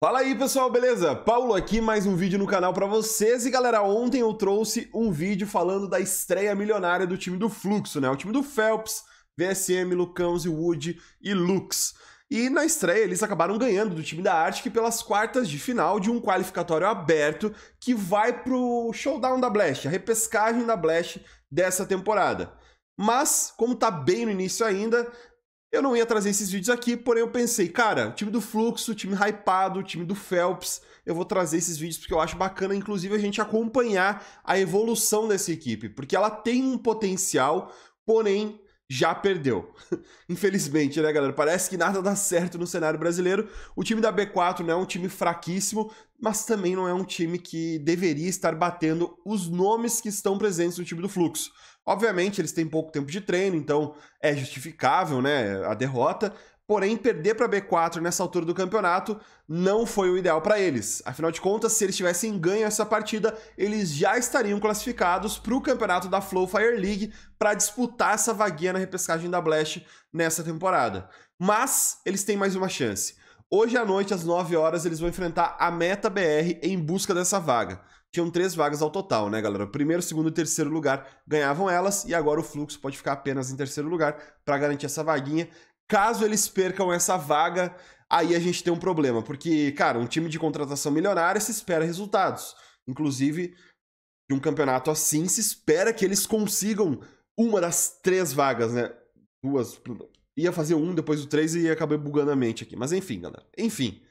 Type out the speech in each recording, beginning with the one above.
Fala aí pessoal, beleza? Paulo aqui, mais um vídeo no canal para vocês. E galera, ontem eu trouxe um vídeo falando da estreia milionária do time do Fluxo, né? O time do Phelps, VSM, e Wood e Lux. E na estreia eles acabaram ganhando do time da Arctic pelas quartas de final de um qualificatório aberto que vai pro showdown da Blast, a repescagem da Blast dessa temporada. Mas, como tá bem no início ainda, eu não ia trazer esses vídeos aqui, porém eu pensei, cara, time do Fluxo, time hypado, time do Phelps, eu vou trazer esses vídeos porque eu acho bacana, inclusive, a gente acompanhar a evolução dessa equipe, porque ela tem um potencial, porém já perdeu. Infelizmente, né, galera? Parece que nada dá certo no cenário brasileiro. O time da B4 não é um time fraquíssimo, mas também não é um time que deveria estar batendo os nomes que estão presentes no time do Fluxo. Obviamente, eles têm pouco tempo de treino, então é justificável, né, a derrota, Porém, perder para B4 nessa altura do campeonato não foi o ideal para eles. Afinal de contas, se eles tivessem ganho essa partida, eles já estariam classificados para o campeonato da Flow Fire League para disputar essa vaguinha na repescagem da Blast nessa temporada. Mas eles têm mais uma chance. Hoje à noite, às 9 horas, eles vão enfrentar a Meta BR em busca dessa vaga. Tinham três vagas ao total, né, galera? Primeiro, segundo e terceiro lugar ganhavam elas, e agora o Fluxo pode ficar apenas em terceiro lugar para garantir essa vaguinha. Caso eles percam essa vaga, aí a gente tem um problema, porque, cara, um time de contratação milionária se espera resultados. Inclusive, de um campeonato assim, se espera que eles consigam uma das três vagas, né? Duas. Ia fazer um, depois o três e acabei bugando a mente aqui. Mas enfim, galera. Enfim.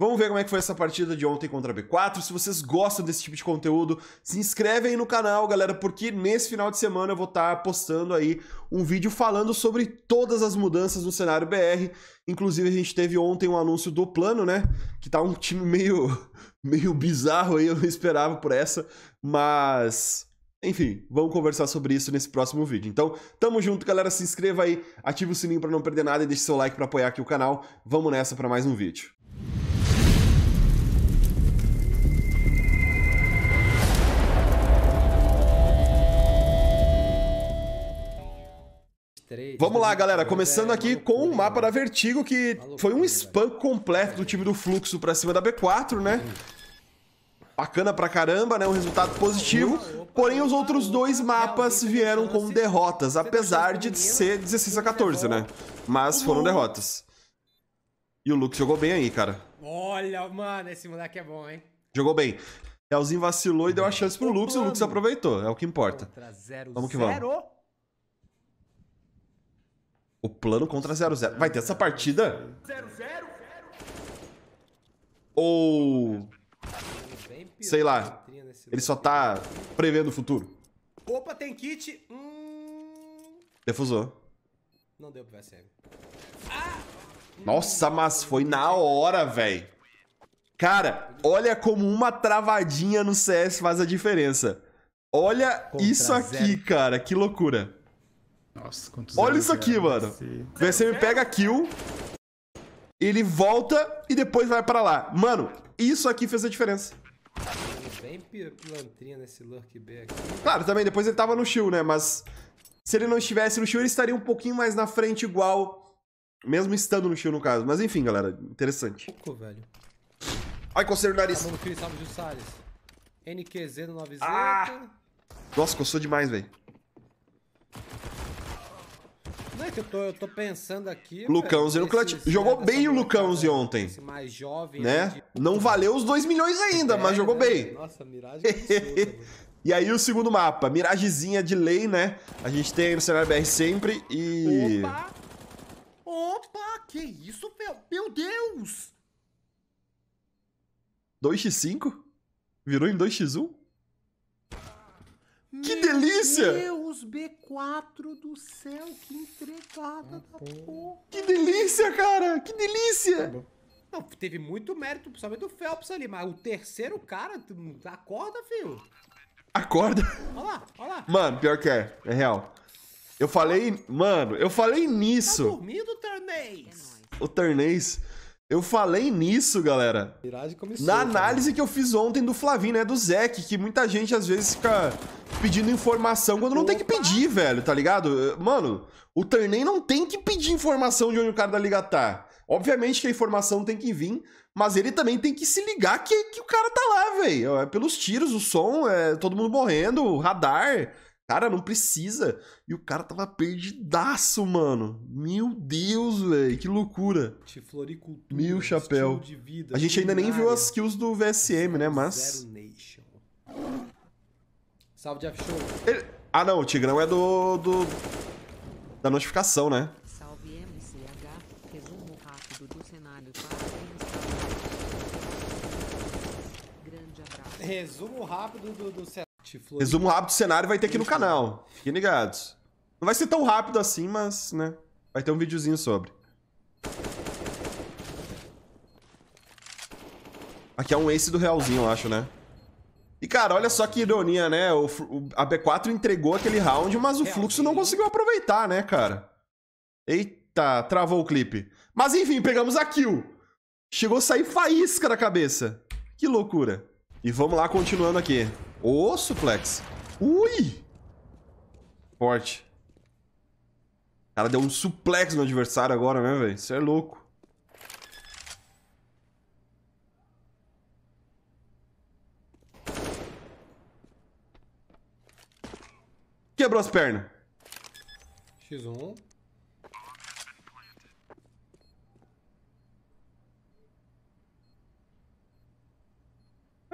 Vamos ver como é que foi essa partida de ontem contra a B4. Se vocês gostam desse tipo de conteúdo, se inscrevem aí no canal, galera, porque nesse final de semana eu vou estar tá postando aí um vídeo falando sobre todas as mudanças no cenário BR. Inclusive, a gente teve ontem um anúncio do plano, né? Que tá um time meio, meio bizarro aí, eu não esperava por essa, mas... Enfim, vamos conversar sobre isso nesse próximo vídeo. Então, tamo junto, galera. Se inscreva aí, ativa o sininho para não perder nada e deixe seu like para apoiar aqui o canal. Vamos nessa para mais um vídeo. 23. Vamos lá, galera. É, começando aqui com o mapa da Vertigo, que foi um spam completo do time do Fluxo pra cima da B4, né? Bacana pra caramba, né? Um resultado positivo. Porém, os outros dois mapas vieram com derrotas, apesar de ser 16 a 14, né? Mas foram derrotas. E o Lux jogou bem aí, cara. Olha, mano, esse moleque é bom, hein? Jogou bem. Elzinho vacilou e deu a uhum. chance pro Lux e o Lux aproveitou. É o que importa. Vamos que vamos. O plano contra 00. Vai ter essa partida? 00? 0 Ou... Sei lá. Ele só tá prevendo o futuro. Opa, tem kit. Hum... Defusou. Não deu pro VSM. Ah! Nossa, mas foi na hora, velho. Cara, olha como uma travadinha no CS faz a diferença. Olha Contra isso aqui, zero. cara. Que loucura. Nossa, quantos Olha isso aqui, mano. Ser... VSM pega kill, ele volta e depois vai pra lá. Mano, isso aqui fez a diferença. Bem pilantrinha nesse Lurk B aqui. Claro, também, depois ele tava no shield, né? Mas se ele não estivesse no shield, ele estaria um pouquinho mais na frente igual... Mesmo estando no shield, no caso. Mas enfim, galera, interessante. Pouco, velho. Ai, coceiro o nariz. Tá Cris, Salles. NQZ no 9Z. Ah! Nossa, coçou demais, velho. É que eu tô, eu tô pensando aqui. Lucãozinho no clutch. Jogou bem o Lucãozinho ontem. Esse mais jovem. Né? né? Não valeu os 2 milhões ainda, é, mas jogou né? bem. Nossa, miragem é E aí o segundo mapa, miragezinha de lei, né? A gente tem aí no cenário BR sempre e... Opa! Opa, que isso, meu, meu Deus! 2x5? Virou em 2x1? Que delícia! Meu B4 do céu. Que entregada ah, da porra. Que delícia, cara! Que delícia! Tá não, teve muito mérito, principalmente do Phelps ali, mas o terceiro cara, acorda, filho. Acorda? Olha lá, olha lá. Mano, pior que é, é real. Eu falei, mano, eu falei nisso. Tá dormindo, O Ternês, eu falei nisso, galera. Começou, na análise cara. que eu fiz ontem do Flavinho, né? Do Zeke, que muita gente às vezes fica pedindo informação quando não Opa. tem que pedir, velho, tá ligado? Mano, o Turney não tem que pedir informação de onde o cara da liga tá. Obviamente que a informação tem que vir, mas ele também tem que se ligar que, que o cara tá lá, velho. É pelos tiros, o som, é todo mundo morrendo, o radar. Cara, não precisa. E o cara tava perdidaço, mano. Meu Deus, velho. Que loucura. De floricultura. Mil chapéu. De vida, a gente ainda nem viu as kills do VSM, né? Mas. Salve, Jeff Show. Ele... Ah, não. O Tigrão é do, do. Da notificação, né? Salve, MCH. Resumo rápido do cenário para Grande abraço. Resumo rápido do, do cenário. Resumo rápido do cenário vai ter aqui no canal. Fiquem ligados. Não vai ser tão rápido assim, mas, né? Vai ter um videozinho sobre. Aqui é um ace do realzinho, eu acho, né? E, cara, olha só que ironia, né? O, o, a B4 entregou aquele round, mas o é, fluxo não conseguiu aproveitar, né, cara? Eita, travou o clipe. Mas, enfim, pegamos a kill. Chegou a sair faísca da cabeça. Que loucura. E vamos lá, continuando aqui. Ô, suplex. Ui! Forte. O cara deu um suplex no adversário agora, né, velho? Isso é louco. Quebrou as pernas. X1.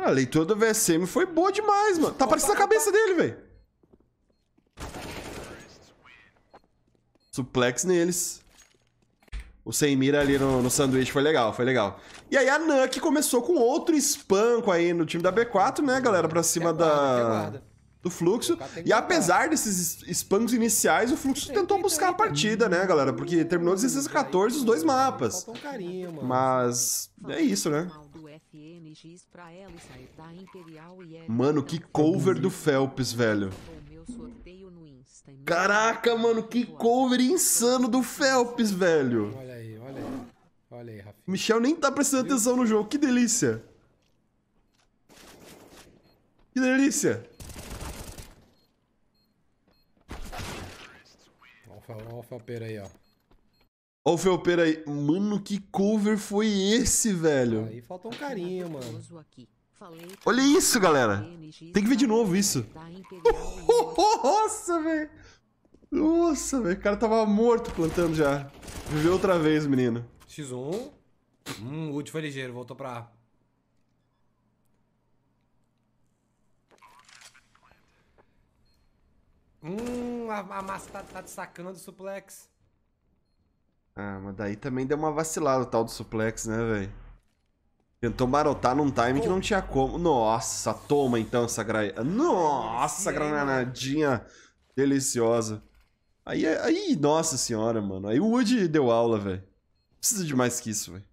A leitura do VSM foi boa demais, mano. Tá parecendo a cabeça dele, velho. Suplex neles. O sem mira ali no, no sanduíche foi legal, foi legal. E aí a Nuck começou com outro espanco aí no time da B4, né, galera? Pra cima é da... É do fluxo. E apesar desses espancos iniciais, o fluxo tentou buscar a partida, né, galera? Porque terminou 16 a 14 os dois mapas. Mas é isso, né? É mano, que cover do Phelps, velho. Caraca, mano, que cover insano do Phelps, velho. Olha aí, olha aí. Olha aí, Michel nem tá prestando atenção no jogo, que delícia. Que delícia. Olha o felpeiro aí, ó. Ó o aí. Mano, que cover foi esse, velho? Aí faltou um carinho, mano. Olha isso, galera. Tem que ver de novo isso. Nossa, velho. Nossa, velho. O cara tava morto plantando já. Viveu outra vez, menino. X1. Hum, o ult foi ligeiro. Voltou pra A. Hum a massa tá, tá te sacando, suplex. Ah, mas daí também deu uma vacilada o tal do suplex, né, velho? Tentou marotar num time que não tinha como. Nossa, toma então essa gra... Nossa, granadinha deliciosa. Aí, aí, nossa senhora, mano. Aí o Woody deu aula, velho. Precisa de mais que isso, velho.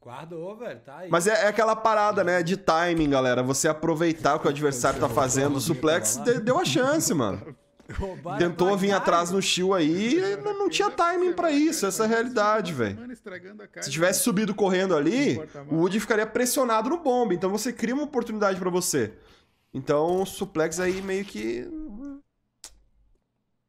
Guardou, velho, tá aí. Mas é, é, aquela parada, né, de timing, galera. Você aproveitar o que o adversário tá fazendo. O suplex deu a chance, mano. Roubaram Tentou vir atrás no chill aí e não, não tinha timing para isso. Essa é a realidade, velho. Se tivesse subido correndo ali, o Woody ficaria pressionado no bomb. Então você cria uma oportunidade para você. Então o suplex aí meio que.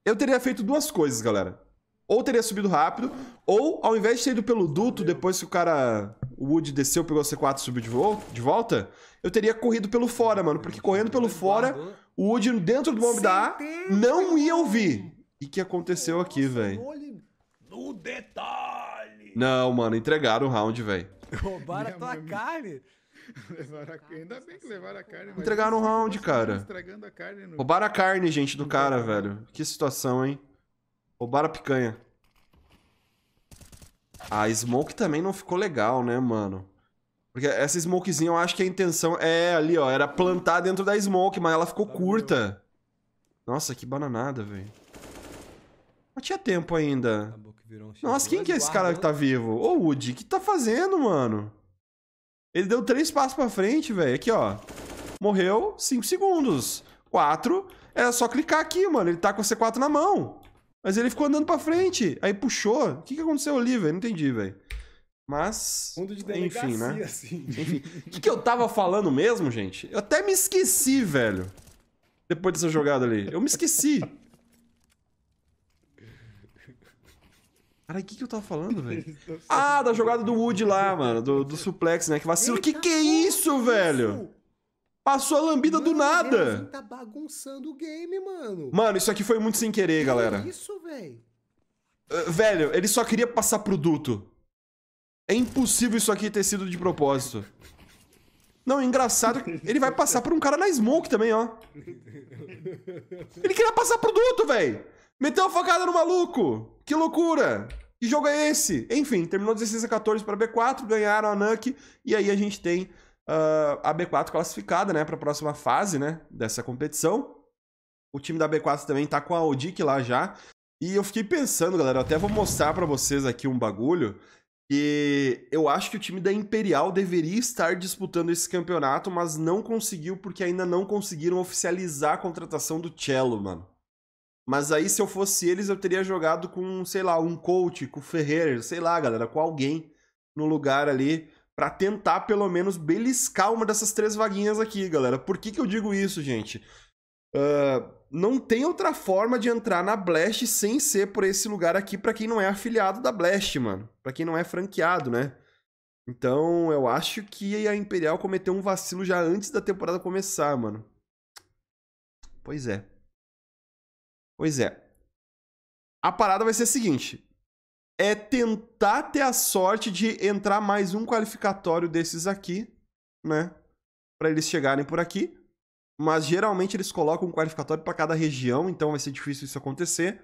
Eu teria feito duas coisas, galera. Ou teria subido rápido, ou ao invés de ter ido pelo duto, depois que o cara o Woody desceu, pegou a C4 subiu de, vo de volta, eu teria corrido pelo fora, mano. Porque correndo pelo fora, o Woody dentro do bombe da A não ia ouvir. E que aconteceu aqui, velho? No detalhe! Não, mano, entregaram o round, velho. Roubaram a tua carne! levaram a... Ainda bem que levaram a carne. Entregaram o round, cara. Estragando a carne no... Roubaram a carne, gente, do cara, velho. Que situação, hein? Roubaram a picanha. A Smoke também não ficou legal, né, mano? Porque essa Smokezinha eu acho que a intenção é ali, ó. Era plantar dentro da Smoke, mas ela ficou tá curta. Nossa, que bananada, velho. Mas tinha tempo ainda. Nossa, quem que é esse cara que tá vivo? Ô, Woody, o que tá fazendo, mano? Ele deu três passos pra frente, velho. Aqui, ó. Morreu cinco segundos. Quatro. Era é só clicar aqui, mano. Ele tá com o C4 na mão. Mas ele ficou andando pra frente. Aí puxou. O que, que aconteceu ali, velho? Não entendi, velho. Mas. Mundo de enfim, né? Assim. Enfim. O que, que eu tava falando mesmo, gente? Eu até me esqueci, velho. Depois dessa jogada ali. Eu me esqueci. Cara, o que, que eu tava falando, velho? Ah, da jogada do Wood lá, mano. Do, do suplex, né? Que vacilo. O que, que é isso, velho? Passou a lambida mano, do nada. Tá bagunçando o game, mano. Mano, isso aqui foi muito sem querer, que galera. É isso, velho. Uh, velho, ele só queria passar produto. É impossível isso aqui ter sido de propósito. Não, é engraçado. Ele vai passar por um cara na smoke também, ó. Ele queria passar produto, velho. Meteu a facada no maluco. Que loucura. Que jogo é esse? Enfim, terminou 16 a 14 para B4, ganharam a Nuke. E aí a gente tem uh, a B4 classificada né, para a próxima fase né, dessa competição. O time da B4 também está com a Odic lá já. E eu fiquei pensando, galera, eu até vou mostrar para vocês aqui um bagulho que eu acho que o time da Imperial deveria estar disputando esse campeonato, mas não conseguiu porque ainda não conseguiram oficializar a contratação do Cello, mano. Mas aí, se eu fosse eles, eu teria jogado com, sei lá, um coach, com o Ferreira, sei lá, galera, com alguém no lugar ali para tentar pelo menos beliscar uma dessas três vaguinhas aqui, galera. Por que, que eu digo isso, gente? Uh, não tem outra forma de entrar na Blast sem ser por esse lugar aqui para quem não é afiliado da Blast, mano. Para quem não é franqueado, né? Então, eu acho que a Imperial cometeu um vacilo já antes da temporada começar, mano. Pois é. Pois é. A parada vai ser a seguinte: é tentar ter a sorte de entrar mais um qualificatório desses aqui, né? Para eles chegarem por aqui. Mas geralmente eles colocam um qualificatório para cada região, então vai ser difícil isso acontecer.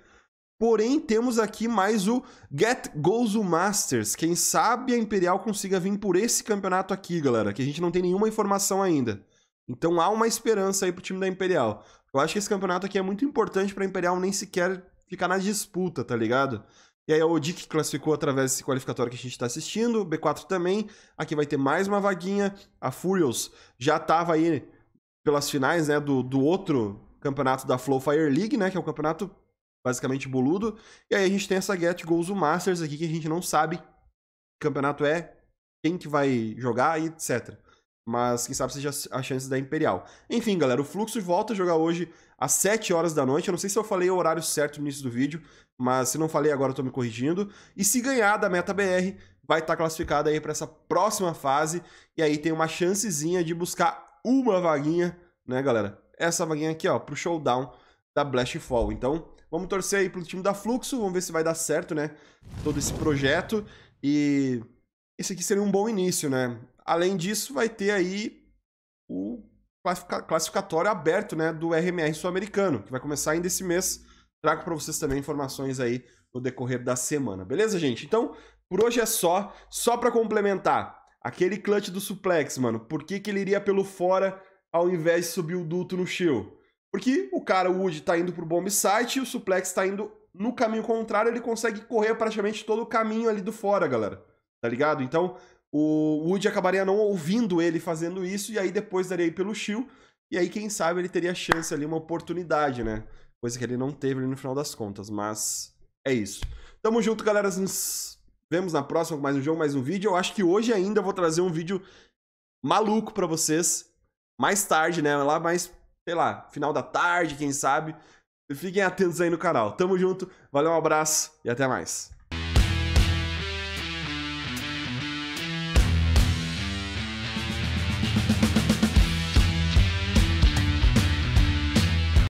Porém, temos aqui mais o Get Gozo Masters. Quem sabe a Imperial consiga vir por esse campeonato aqui, galera, que a gente não tem nenhuma informação ainda. Então há uma esperança aí pro time da Imperial. Eu acho que esse campeonato aqui é muito importante para Imperial nem sequer ficar na disputa, tá ligado? E aí a que classificou através desse qualificatório que a gente está assistindo, o B4 também. Aqui vai ter mais uma vaguinha. A Furious já estava aí pelas finais né, do, do outro campeonato da Flow Fire League, né? Que é o um campeonato basicamente boludo. E aí a gente tem essa Get Goals Masters aqui que a gente não sabe que campeonato é, quem que vai jogar e etc. Mas quem sabe seja a chance da Imperial. Enfim, galera, o Fluxo volta a jogar hoje às 7 horas da noite. Eu não sei se eu falei o horário certo no início do vídeo, mas se não falei agora eu tô me corrigindo. E se ganhar da Meta BR, vai estar tá classificado aí para essa próxima fase. E aí tem uma chancezinha de buscar uma vaguinha, né, galera? Essa vaguinha aqui, ó, pro showdown da Blast Fall. Então, vamos torcer aí pro time da Fluxo, vamos ver se vai dar certo, né? Todo esse projeto. E esse aqui seria um bom início, né? Além disso, vai ter aí o classificatório aberto né, do RMR sul-americano, que vai começar ainda esse mês. Trago para vocês também informações aí no decorrer da semana, beleza, gente? Então, por hoje é só. Só para complementar, aquele clutch do suplex, mano, por que, que ele iria pelo fora ao invés de subir o duto no shield? Porque o cara, o Wood, tá indo pro bomb site e o suplex tá indo no caminho contrário, ele consegue correr praticamente todo o caminho ali do fora, galera. Tá ligado? Então, o Woody acabaria não ouvindo ele fazendo isso, e aí depois daria pelo Shield, e aí quem sabe ele teria chance ali, uma oportunidade, né? Coisa que ele não teve ali no final das contas, mas é isso. Tamo junto, galera. Nos vemos na próxima com mais um jogo, mais um vídeo. Eu acho que hoje ainda vou trazer um vídeo maluco para vocês. Mais tarde, né? Lá mais, sei lá, final da tarde, quem sabe. Fiquem atentos aí no canal. Tamo junto, valeu, um abraço e até mais.